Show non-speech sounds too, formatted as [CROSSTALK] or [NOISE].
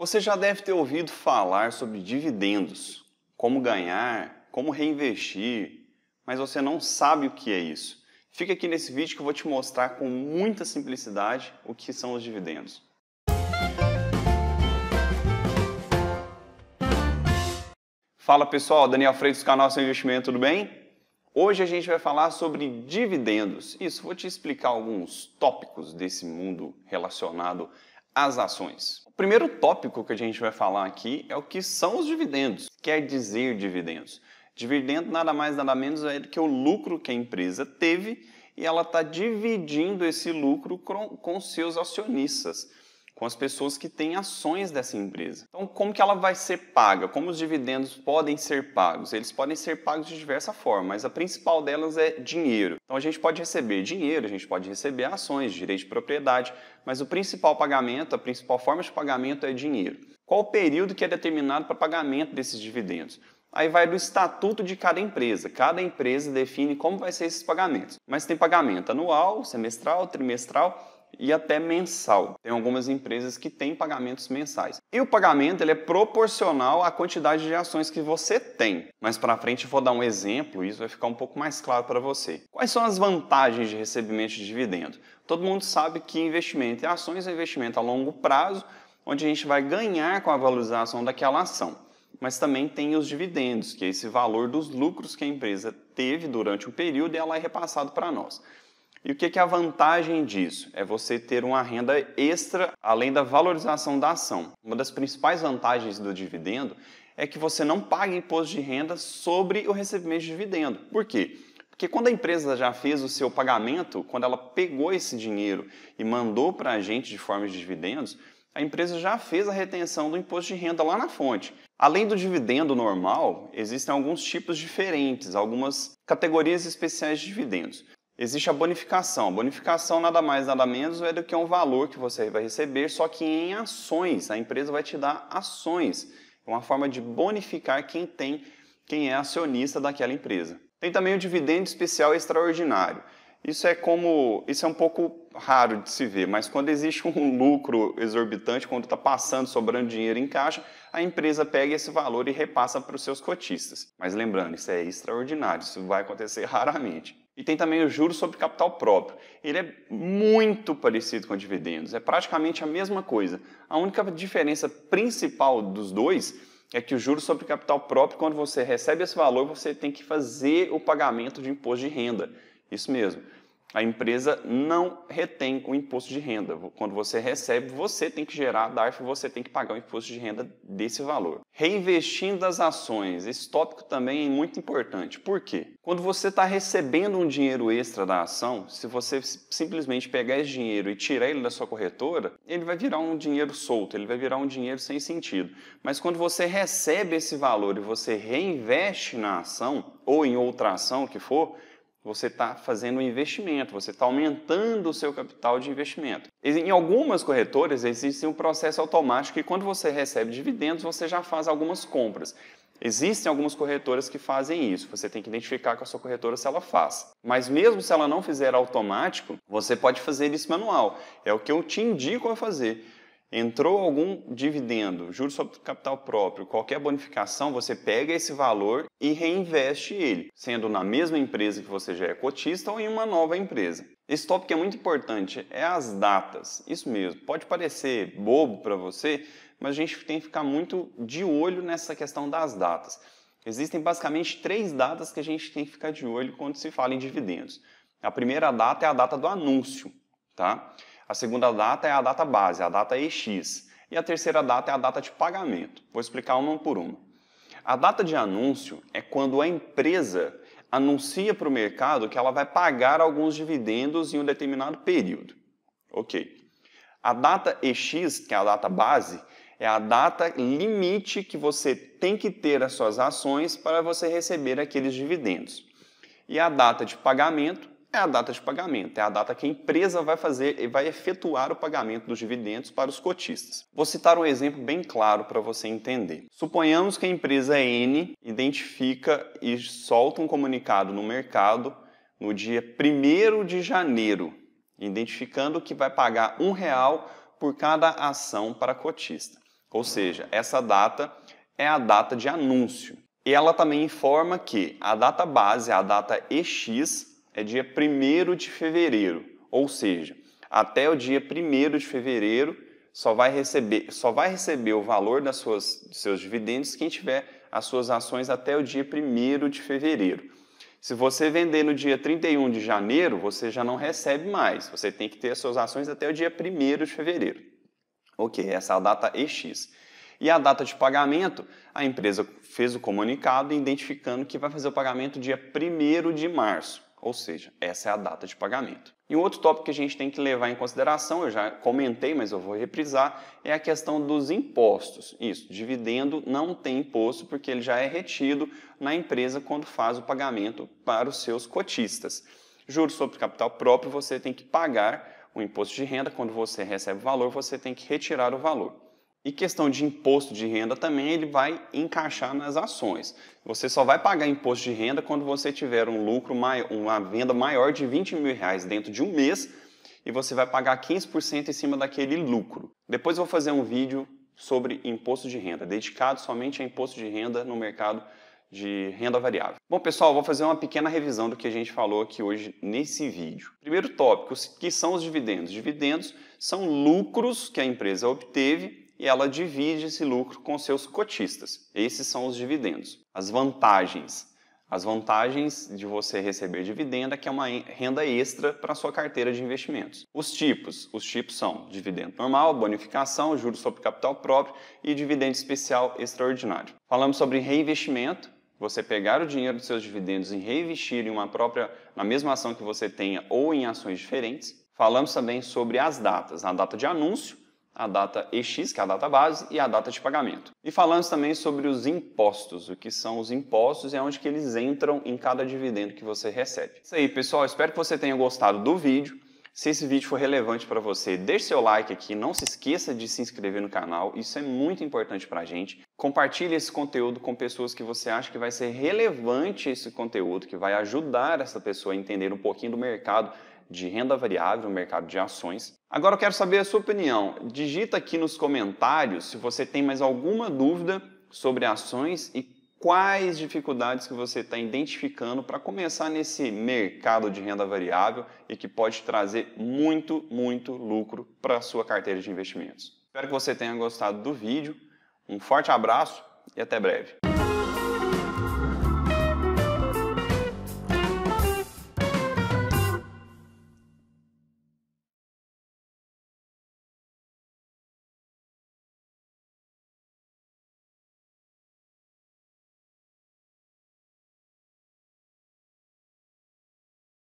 Você já deve ter ouvido falar sobre dividendos, como ganhar, como reinvestir, mas você não sabe o que é isso. Fica aqui nesse vídeo que eu vou te mostrar com muita simplicidade o que são os dividendos. Fala pessoal, Daniel Freitas do canal Seu Investimento, tudo bem? Hoje a gente vai falar sobre dividendos. Isso, vou te explicar alguns tópicos desse mundo relacionado a as ações. O primeiro tópico que a gente vai falar aqui é o que são os dividendos. Quer dizer dividendos? Dividendo nada mais nada menos é do que o lucro que a empresa teve e ela está dividindo esse lucro com seus acionistas com as pessoas que têm ações dessa empresa. Então, como que ela vai ser paga? Como os dividendos podem ser pagos? Eles podem ser pagos de diversa forma, mas a principal delas é dinheiro. Então, a gente pode receber dinheiro, a gente pode receber ações, direito de propriedade, mas o principal pagamento, a principal forma de pagamento é dinheiro. Qual o período que é determinado para pagamento desses dividendos? Aí vai do estatuto de cada empresa. Cada empresa define como vai ser esses pagamentos. Mas tem pagamento anual, semestral, trimestral e até mensal. Tem algumas empresas que têm pagamentos mensais. E o pagamento ele é proporcional à quantidade de ações que você tem. Mais para frente eu vou dar um exemplo e isso vai ficar um pouco mais claro para você. Quais são as vantagens de recebimento de dividendo? Todo mundo sabe que investimento em ações é investimento a longo prazo, onde a gente vai ganhar com a valorização daquela ação mas também tem os dividendos, que é esse valor dos lucros que a empresa teve durante o período e ela é repassado para nós. E o que é a vantagem disso? É você ter uma renda extra além da valorização da ação. Uma das principais vantagens do dividendo é que você não paga imposto de renda sobre o recebimento de dividendo. Por quê? Porque quando a empresa já fez o seu pagamento, quando ela pegou esse dinheiro e mandou para a gente de forma de dividendos, a empresa já fez a retenção do imposto de renda lá na fonte. Além do dividendo normal, existem alguns tipos diferentes, algumas categorias especiais de dividendos. Existe a bonificação. A bonificação nada mais, nada menos é do que um valor que você vai receber, só que em ações. A empresa vai te dar ações. É uma forma de bonificar quem tem, quem é acionista daquela empresa. Tem também o dividendo especial extraordinário. Isso é como, isso é um pouco raro de se ver, mas quando existe um [LAUGHS] lucro exorbitante, quando está passando, sobrando dinheiro em caixa, a empresa pega esse valor e repassa para os seus cotistas. Mas lembrando, isso é extraordinário, isso vai acontecer [LAUGHS] raramente. E tem também o juro sobre capital próprio. Ele é muito parecido com dividendos, é praticamente a mesma coisa. A única diferença principal dos dois é que o juro sobre capital próprio, quando você recebe esse valor, você tem que fazer o pagamento de imposto de renda. Isso mesmo. A empresa não retém o imposto de renda. Quando você recebe, você tem que gerar DARF, você tem que pagar o imposto de renda desse valor. Reinvestindo as ações. Esse tópico também é muito importante. Por quê? Quando você está recebendo um dinheiro extra da ação, se você simplesmente pegar esse dinheiro e tirar ele da sua corretora, ele vai virar um dinheiro solto, ele vai virar um dinheiro sem sentido. Mas quando você recebe esse valor e você reinveste na ação ou em outra ação que for, você está fazendo um investimento, você está aumentando o seu capital de investimento. Em algumas corretoras existe um processo automático que quando você recebe dividendos, você já faz algumas compras. Existem algumas corretoras que fazem isso. Você tem que identificar com a sua corretora se ela faz. Mas mesmo se ela não fizer automático, você pode fazer isso manual. É o que eu te indico a fazer. Entrou algum dividendo, juros sobre capital próprio, qualquer bonificação, você pega esse valor e reinveste ele, sendo na mesma empresa que você já é cotista ou em uma nova empresa. Esse tópico é muito importante, é as datas. Isso mesmo, pode parecer bobo para você, mas a gente tem que ficar muito de olho nessa questão das datas. Existem basicamente três datas que a gente tem que ficar de olho quando se fala em dividendos. A primeira data é a data do anúncio, tá? A segunda data é a data base, a data EX. E a terceira data é a data de pagamento. Vou explicar uma por uma. A data de anúncio é quando a empresa anuncia para o mercado que ela vai pagar alguns dividendos em um determinado período. Ok. A data EX, que é a data base, é a data limite que você tem que ter as suas ações para você receber aqueles dividendos. E a data de pagamento é a data de pagamento, é a data que a empresa vai fazer e vai efetuar o pagamento dos dividendos para os cotistas. Vou citar um exemplo bem claro para você entender. Suponhamos que a empresa N identifica e solta um comunicado no mercado no dia 1 de janeiro, identificando que vai pagar um real por cada ação para cotista. Ou seja, essa data é a data de anúncio. E ela também informa que a data base, a data EX, é dia 1 de fevereiro, ou seja, até o dia 1 de fevereiro só vai receber, só vai receber o valor das suas, dos seus dividendos quem tiver as suas ações até o dia 1 de fevereiro. Se você vender no dia 31 de janeiro, você já não recebe mais. Você tem que ter as suas ações até o dia 1 de fevereiro. Ok, essa é a data EX. E a data de pagamento, a empresa fez o comunicado identificando que vai fazer o pagamento dia 1 de março ou seja, essa é a data de pagamento. E um outro tópico que a gente tem que levar em consideração, eu já comentei, mas eu vou reprisar, é a questão dos impostos. Isso, dividendo não tem imposto porque ele já é retido na empresa quando faz o pagamento para os seus cotistas. Juros sobre capital próprio, você tem que pagar o imposto de renda, quando você recebe o valor, você tem que retirar o valor. E questão de imposto de renda também, ele vai encaixar nas ações. Você só vai pagar imposto de renda quando você tiver um lucro, maior, uma venda maior de 20 mil reais dentro de um mês e você vai pagar 15% em cima daquele lucro. Depois eu vou fazer um vídeo sobre imposto de renda, dedicado somente a imposto de renda no mercado de renda variável. Bom, pessoal, vou fazer uma pequena revisão do que a gente falou aqui hoje nesse vídeo. Primeiro tópico, que são os dividendos. Dividendos são lucros que a empresa obteve e ela divide esse lucro com seus cotistas. Esses são os dividendos. As vantagens. As vantagens de você receber dividendo é que é uma renda extra para sua carteira de investimentos. Os tipos, os tipos são dividendo normal, bonificação, juros sobre capital próprio e dividendo especial extraordinário. Falamos sobre reinvestimento, você pegar o dinheiro dos seus dividendos e reinvestir em uma própria na mesma ação que você tenha ou em ações diferentes. Falamos também sobre as datas, a data de anúncio a data EX, que é a data base, e a data de pagamento. E falamos também sobre os impostos, o que são os impostos e é onde que eles entram em cada dividendo que você recebe. isso aí, pessoal. Espero que você tenha gostado do vídeo. Se esse vídeo for relevante para você, deixe seu like aqui, não se esqueça de se inscrever no canal, isso é muito importante para a gente. Compartilhe esse conteúdo com pessoas que você acha que vai ser relevante esse conteúdo, que vai ajudar essa pessoa a entender um pouquinho do mercado de renda variável, o mercado de ações. Agora eu quero saber a sua opinião. Digita aqui nos comentários se você tem mais alguma dúvida sobre ações e quais dificuldades que você está identificando para começar nesse mercado de renda variável e que pode trazer muito, muito lucro para a sua carteira de investimentos. Espero que você tenha gostado do vídeo. Um forte abraço e até breve.